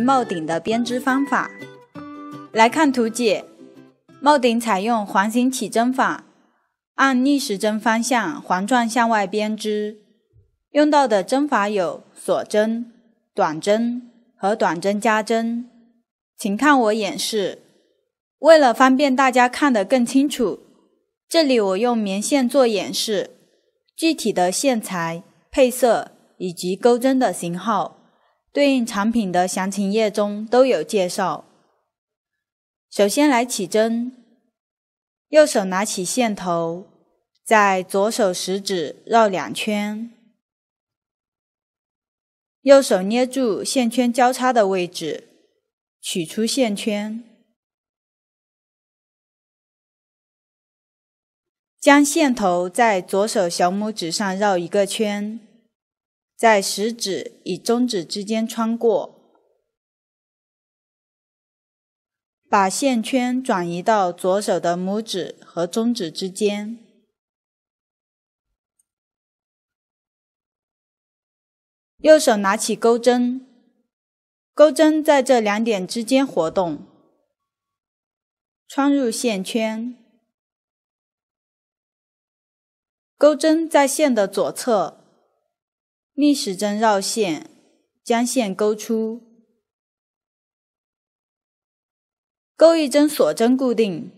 帽顶的编织方法，来看图解。帽顶采用环形起针法，按逆时针方向环状向外编织。用到的针法有锁针、短针和短针加针。请看我演示。为了方便大家看得更清楚，这里我用棉线做演示。具体的线材、配色以及钩针的型号。对应产品的详情页中都有介绍。首先来起针，右手拿起线头，在左手食指绕两圈，右手捏住线圈交叉的位置，取出线圈，将线头在左手小拇指上绕一个圈。在食指与中指之间穿过，把线圈转移到左手的拇指和中指之间。右手拿起钩针，钩针在这两点之间活动，穿入线圈，钩针在线的左侧。逆时针绕线，将线勾出，勾一针锁针固定。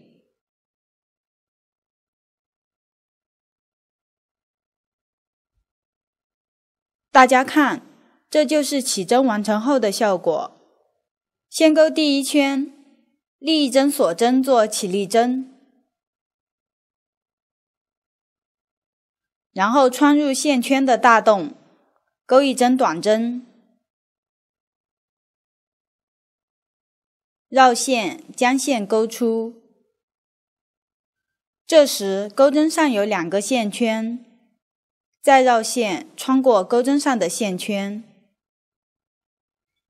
大家看，这就是起针完成后的效果。先勾第一圈，立一针锁针做起立针，然后穿入线圈的大洞。钩一针短针，绕线，将线钩出。这时钩针上有两个线圈，再绕线穿过钩针上的线圈，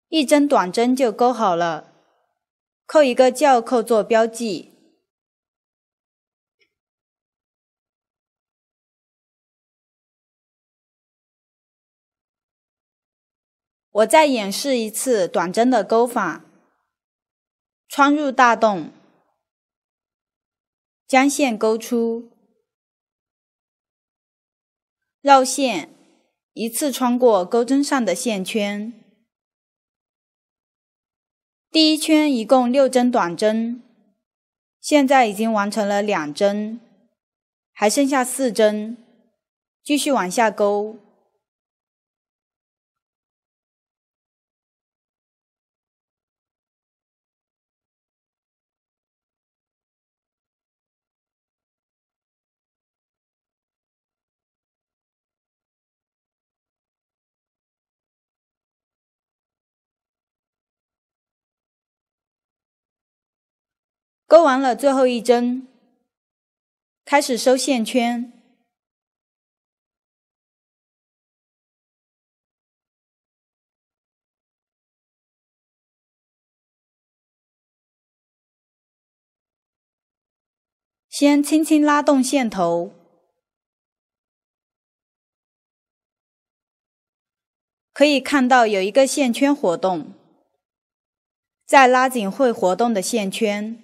一针短针就钩好了。扣一个教扣做标记。我再演示一次短针的钩法：穿入大洞，将线钩出，绕线，一次穿过钩针上的线圈。第一圈一共六针短针，现在已经完成了两针，还剩下四针，继续往下钩。勾完了最后一针，开始收线圈。先轻轻拉动线头，可以看到有一个线圈活动。再拉紧会活动的线圈。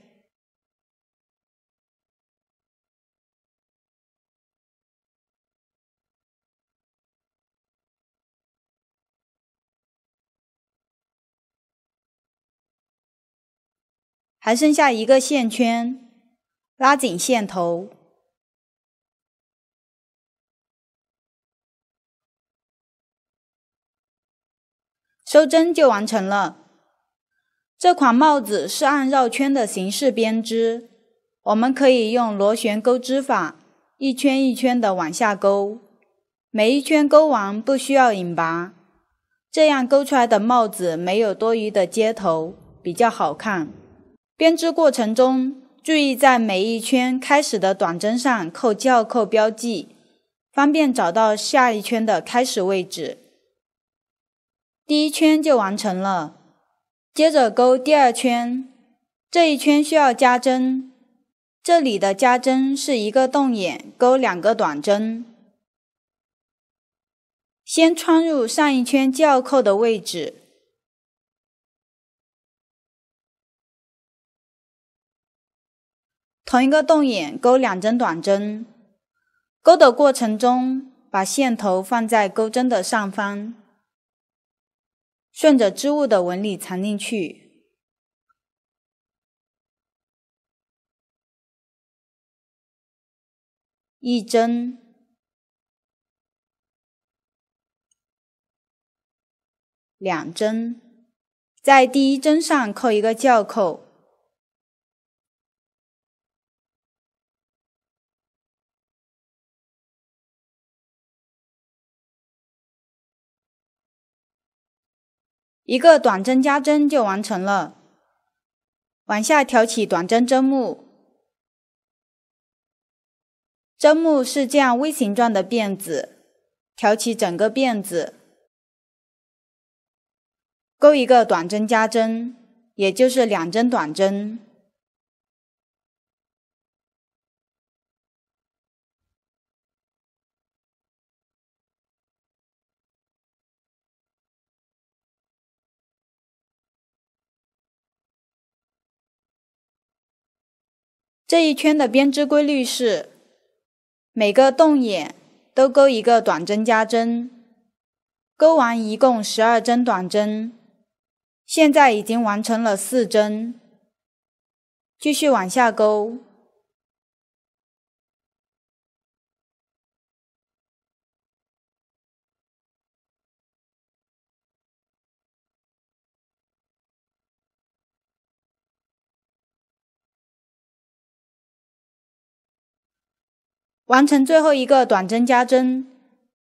还剩下一个线圈，拉紧线头，收针就完成了。这款帽子是按绕圈的形式编织，我们可以用螺旋钩织法，一圈一圈的往下钩，每一圈钩完不需要引拔，这样钩出来的帽子没有多余的接头，比较好看。编织过程中，注意在每一圈开始的短针上扣教扣标记，方便找到下一圈的开始位置。第一圈就完成了，接着钩第二圈。这一圈需要加针，这里的加针是一个洞眼钩两个短针，先穿入上一圈教扣的位置。同一个洞眼钩两针短针，钩的过程中把线头放在钩针的上方，顺着织物的纹理藏进去。一针，两针，在第一针上扣一个叫扣。一个短针加针就完成了，往下挑起短针针目，针目是这样 V 形状的辫子，挑起整个辫子，钩一个短针加针，也就是两针短针。这一圈的编织规律是，每个洞眼都钩一个短针加针，钩完一共十二针短针，现在已经完成了四针，继续往下钩。完成最后一个短针加针，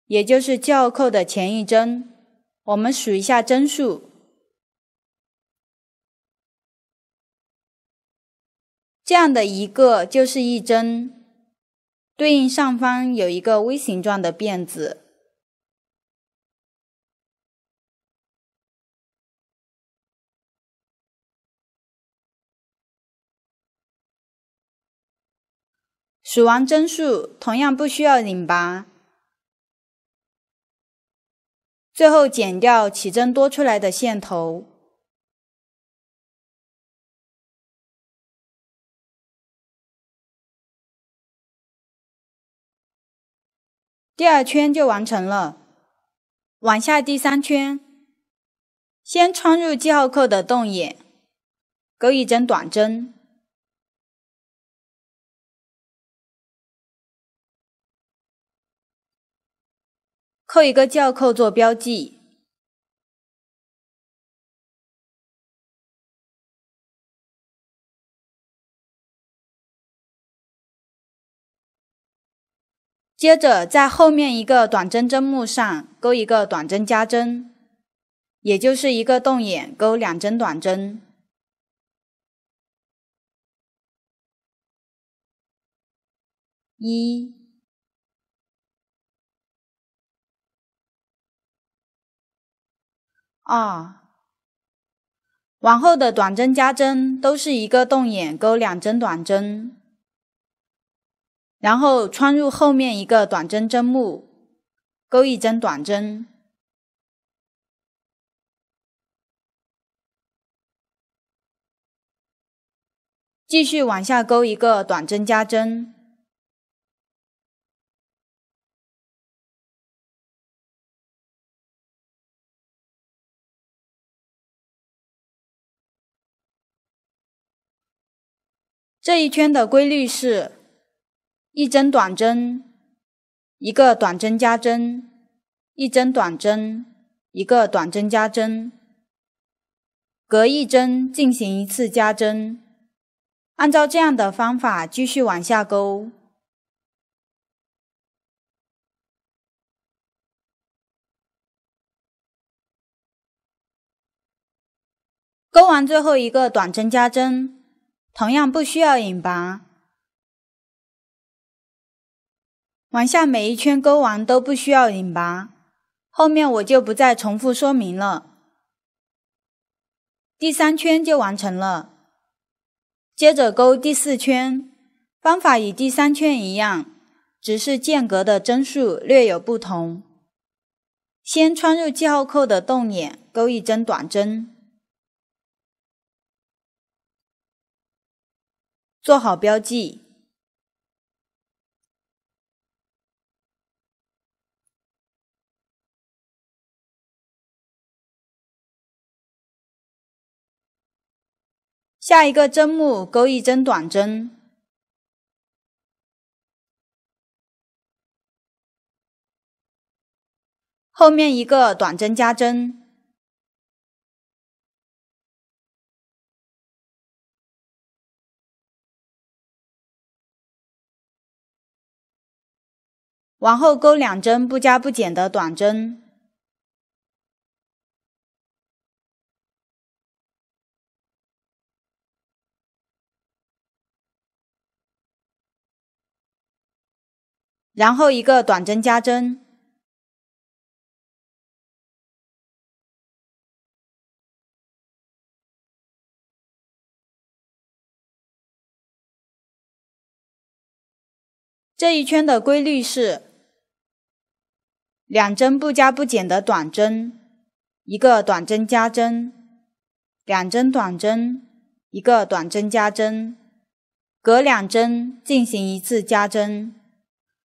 也就是绞扣的前一针。我们数一下针数，这样的一个就是一针，对应上方有一个 V 形状的辫子。数完针数，同样不需要引拔，最后剪掉起针多出来的线头。第二圈就完成了，往下第三圈，先穿入记号扣的洞眼，钩一针短针。扣一个叫扣做标记，接着在后面一个短针针目上钩一个短针加针，也就是一个洞眼钩两针短针，一。二，往后的短针加针都是一个洞眼钩两针短针，然后穿入后面一个短针针目，钩一针短针，继续往下钩一个短针加针。这一圈的规律是一针短针，一个短针加针，一针短针，一个短针加针，隔一针进行一次加针。按照这样的方法继续往下钩，钩完最后一个短针加针。同样不需要引拔，往下每一圈钩完都不需要引拔，后面我就不再重复说明了。第三圈就完成了，接着钩第四圈，方法与第三圈一样，只是间隔的针数略有不同。先穿入记号扣的洞眼，钩一针短针。做好标记，下一个针目钩一针短针，后面一个短针加针。往后勾两针，不加不减的短针，然后一个短针加针，这一圈的规律是。两针不加不减的短针，一个短针加针，两针短针，一个短针加针，隔两针进行一次加针，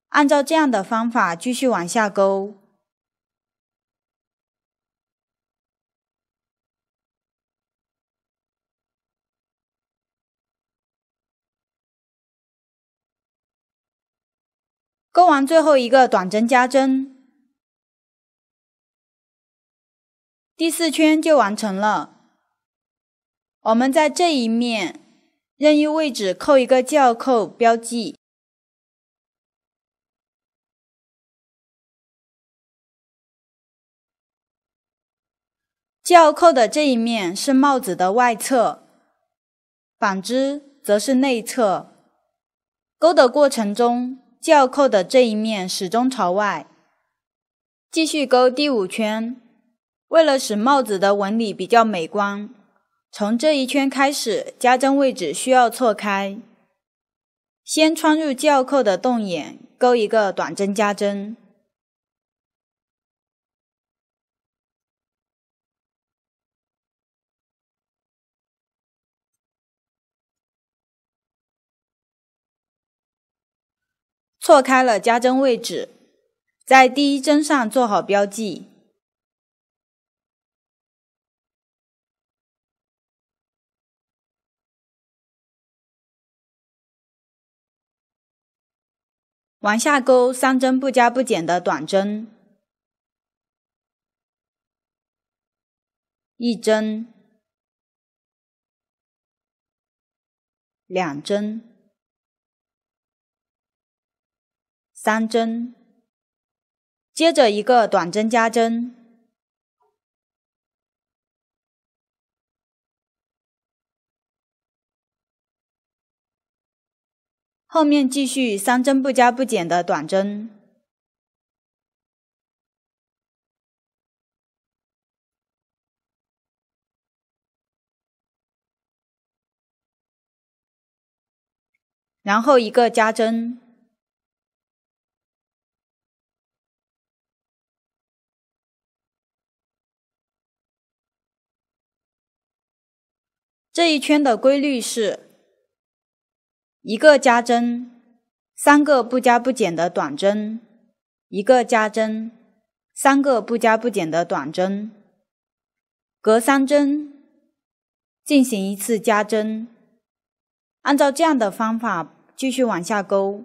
按照这样的方法继续往下钩。钩完最后一个短针加针。第四圈就完成了。我们在这一面任意位置扣一个教扣标记。教扣的这一面是帽子的外侧，反之则是内侧。勾的过程中，教扣的这一面始终朝外。继续勾第五圈。为了使帽子的纹理比较美观，从这一圈开始加针位置需要错开。先穿入号扣的洞眼，钩一个短针加针，错开了加针位置，在第一针上做好标记。往下勾三针不加不减的短针，一针、两针、三针，接着一个短针加针。后面继续三针不加不减的短针，然后一个加针。这一圈的规律是。一个加针，三个不加不减的短针，一个加针，三个不加不减的短针，隔三针进行一次加针，按照这样的方法继续往下钩。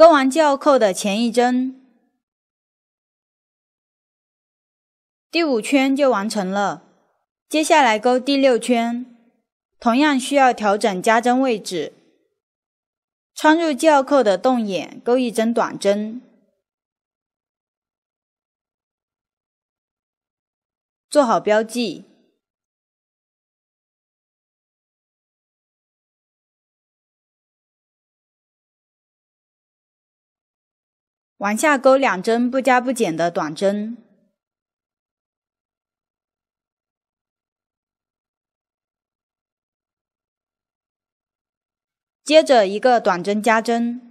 钩完号扣的前一针，第五圈就完成了。接下来钩第六圈，同样需要调整加针位置，穿入号扣的洞眼，钩一针短针，做好标记。往下勾两针不加不减的短针，接着一个短针加针，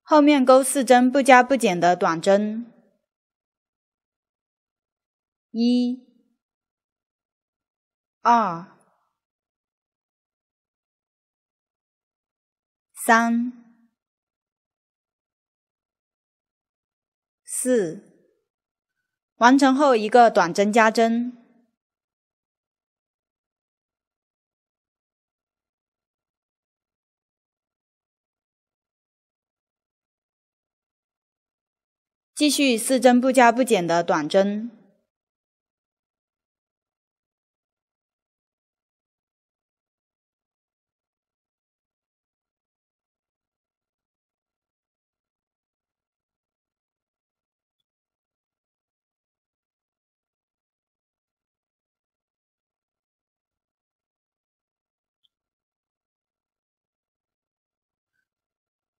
后面勾四针不加不减的短针。一、二、三、四，完成后一个短针加针，继续四针不加不减的短针。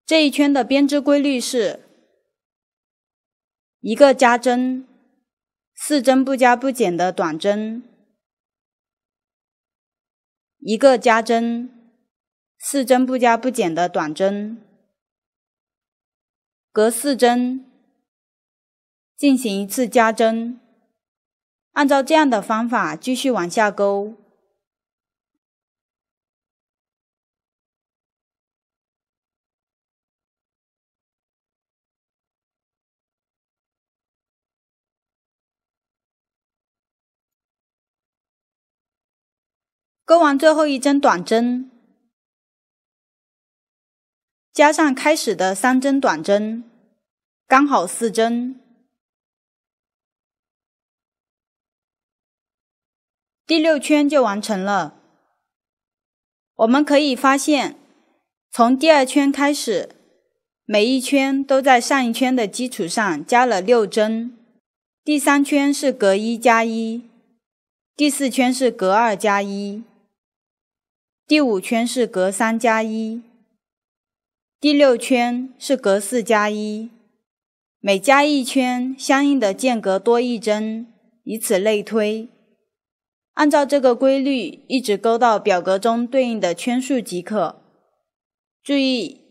这一圈的编织规律是：一个加针，四针不加不减的短针；一个加针，四针不加不减的短针；隔四针进行一次加针。按照这样的方法继续往下钩。钩完最后一针短针，加上开始的三针短针，刚好四针。第六圈就完成了。我们可以发现，从第二圈开始，每一圈都在上一圈的基础上加了六针。第三圈是隔一加一，第四圈是隔二加一。第五圈是隔三加一，第六圈是隔四加一，每加一圈，相应的间隔多一针，以此类推。按照这个规律，一直勾到表格中对应的圈数即可。注意，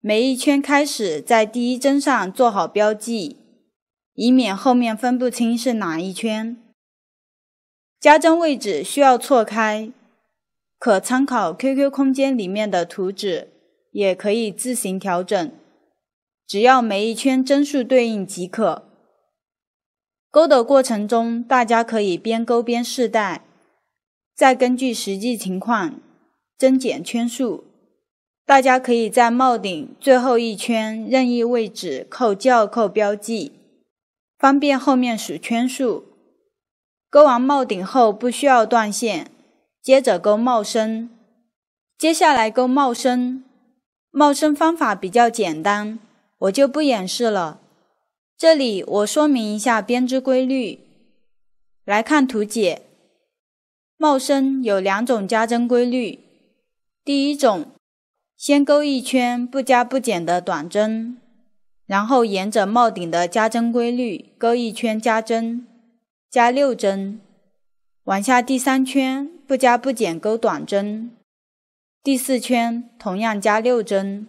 每一圈开始在第一针上做好标记，以免后面分不清是哪一圈。加针位置需要错开。可参考 QQ 空间里面的图纸，也可以自行调整，只要每一圈针数对应即可。勾的过程中，大家可以边勾边试戴，再根据实际情况增减圈数。大家可以在帽顶最后一圈任意位置扣教扣标记，方便后面数圈数。勾完帽顶后不需要断线。接着钩帽身，接下来钩帽身，帽身方法比较简单，我就不演示了。这里我说明一下编织规律，来看图解。帽身有两种加针规律，第一种，先钩一圈不加不减的短针，然后沿着帽顶的加针规律钩一圈加针，加六针，往下第三圈。不加不减，钩短针。第四圈同样加六针，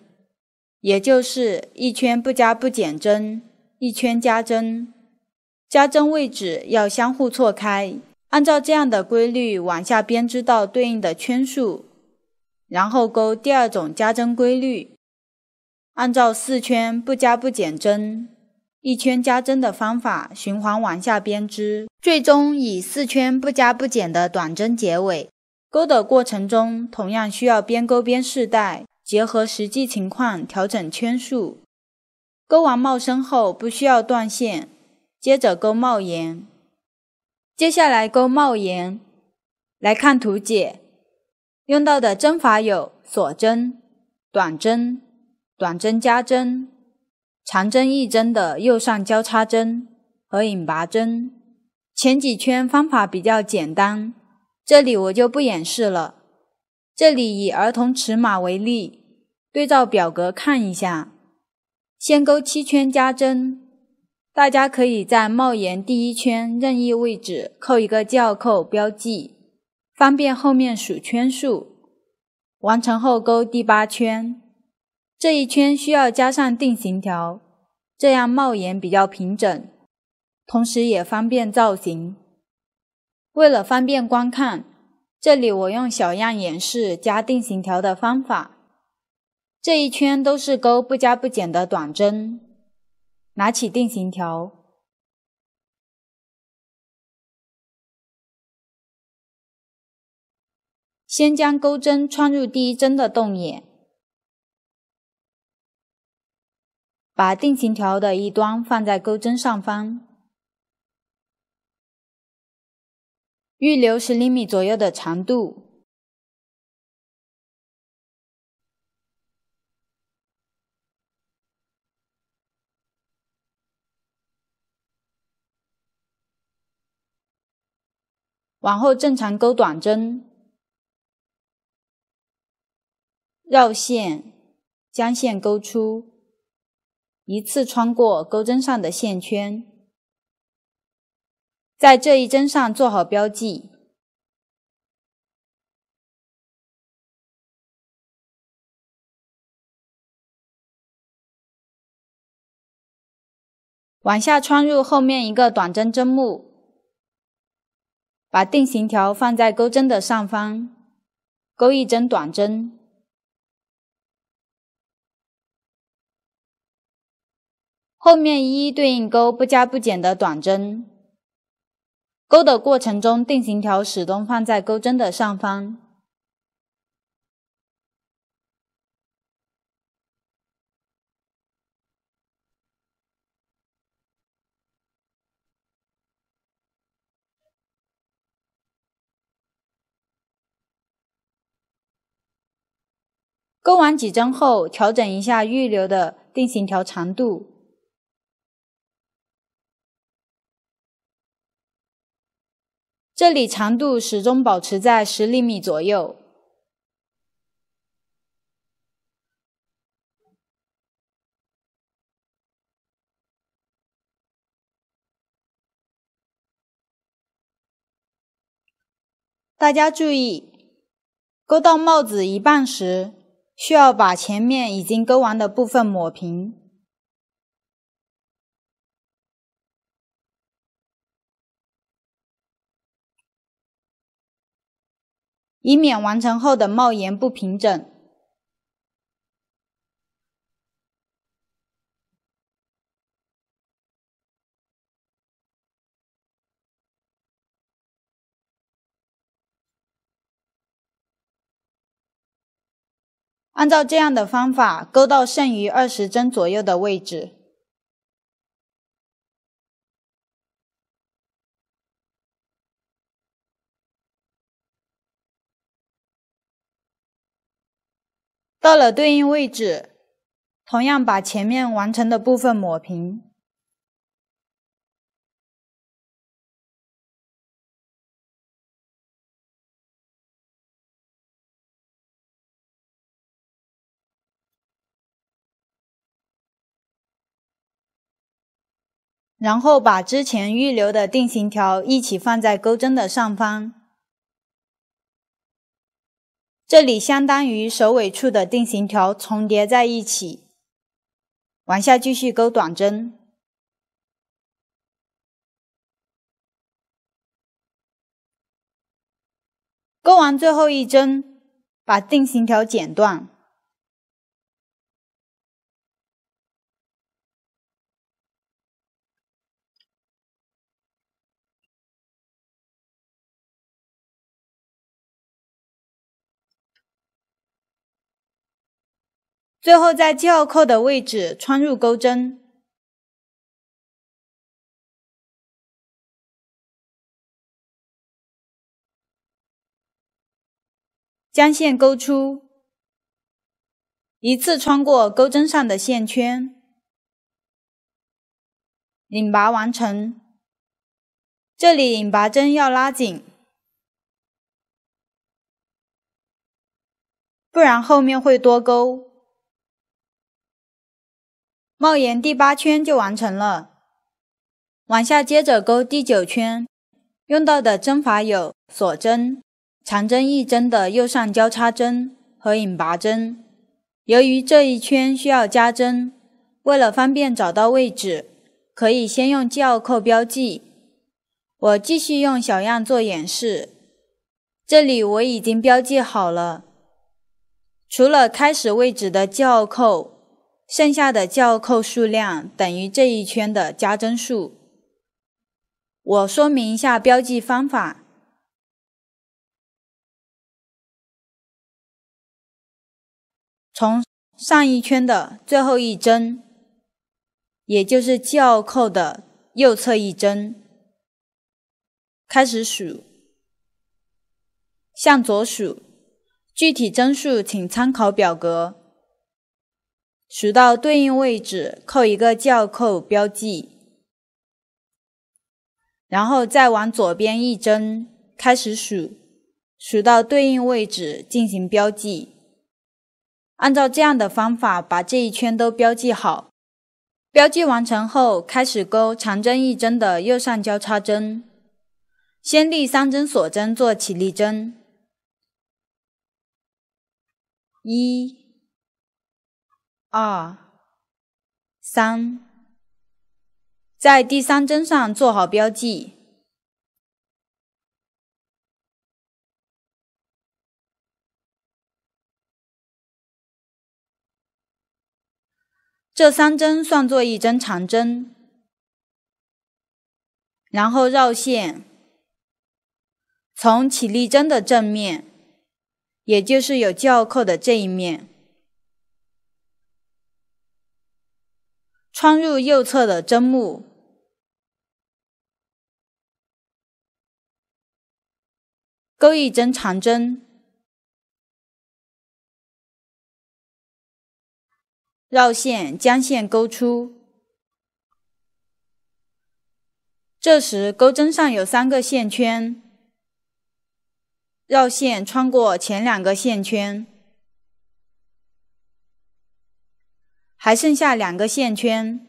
也就是一圈不加不减针，一圈加针。加针位置要相互错开，按照这样的规律往下编织到对应的圈数，然后钩第二种加针规律，按照四圈不加不减针。一圈加针的方法，循环往下编织，最终以四圈不加不减的短针结尾。钩的过程中，同样需要边钩边试带，结合实际情况调整圈数。钩完帽身后，不需要断线，接着钩帽沿。接下来钩帽沿，来看图解，用到的针法有锁针、短针、短针加针。长针、一针的右上交叉针和引拔针，前几圈方法比较简单，这里我就不演示了。这里以儿童尺码为例，对照表格看一下。先钩七圈加针，大家可以在帽檐第一圈任意位置扣一个教扣标记，方便后面数圈数。完成后钩第八圈。这一圈需要加上定型条，这样帽檐比较平整，同时也方便造型。为了方便观看，这里我用小样演示加定型条的方法。这一圈都是钩不加不减的短针，拿起定型条，先将钩针穿入第一针的洞眼。把定型条的一端放在钩针上方，预留十厘米左右的长度，往后正常勾短针，绕线，将线勾出。一次穿过钩针上的线圈，在这一针上做好标记，往下穿入后面一个短针针目，把定型条放在钩针的上方，钩一针短针。后面一一对应钩不加不减的短针，钩的过程中定型条始终放在钩针的上方。钩完几针后，调整一下预留的定型条长度。这里长度始终保持在十厘米左右。大家注意，钩到帽子一半时，需要把前面已经钩完的部分抹平。以免完成后的帽檐不平整。按照这样的方法，钩到剩余二十针左右的位置。到了对应位置，同样把前面完成的部分抹平，然后把之前预留的定型条一起放在钩针的上方。这里相当于首尾处的定型条重叠在一起，往下继续钩短针，钩完最后一针，把定型条剪断。最后，在号扣的位置穿入钩针，将线勾出，一次穿过钩针上的线圈，引拔完成。这里引拔针要拉紧，不然后面会多钩。帽檐第八圈就完成了，往下接着钩第九圈，用到的针法有锁针、长针、一针的右上交叉针和引拔针。由于这一圈需要加针，为了方便找到位置，可以先用记号扣标记。我继续用小样做演示，这里我已经标记好了，除了开始位置的记号扣。剩下的绞扣数量等于这一圈的加针数。我说明一下标记方法：从上一圈的最后一针，也就是绞扣的右侧一针开始数，向左数。具体针数请参考表格。数到对应位置扣一个教扣标记，然后再往左边一针开始数，数到对应位置进行标记。按照这样的方法把这一圈都标记好。标记完成后，开始钩长针一针的右上交叉针，先立三针锁针做起立针，一。二三，在第三针上做好标记。这三针算作一针长针，然后绕线，从起立针的正面，也就是有教扣的这一面。穿入右侧的针目，钩一针长针，绕线将线钩出。这时钩针上有三个线圈，绕线穿过前两个线圈。还剩下两个线圈，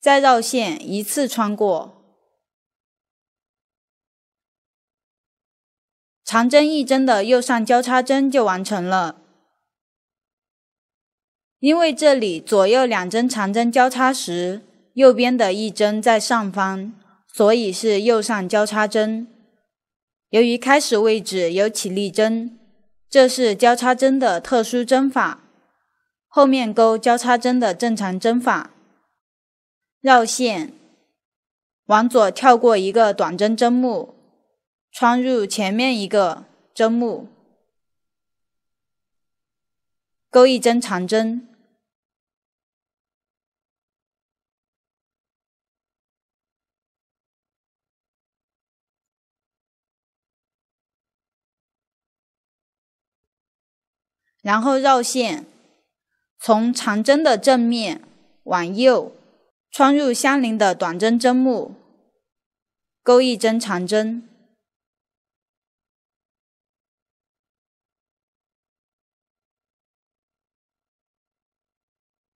再绕线一次穿过，长针一针的右上交叉针就完成了。因为这里左右两针长针交叉时，右边的一针在上方，所以是右上交叉针。由于开始位置有起立针，这是交叉针的特殊针法。后面钩交叉针的正常针法，绕线，往左跳过一个短针针目，穿入前面一个针目，钩一针长针，然后绕线。从长针的正面往右穿入相邻的短针针目，钩一针长针。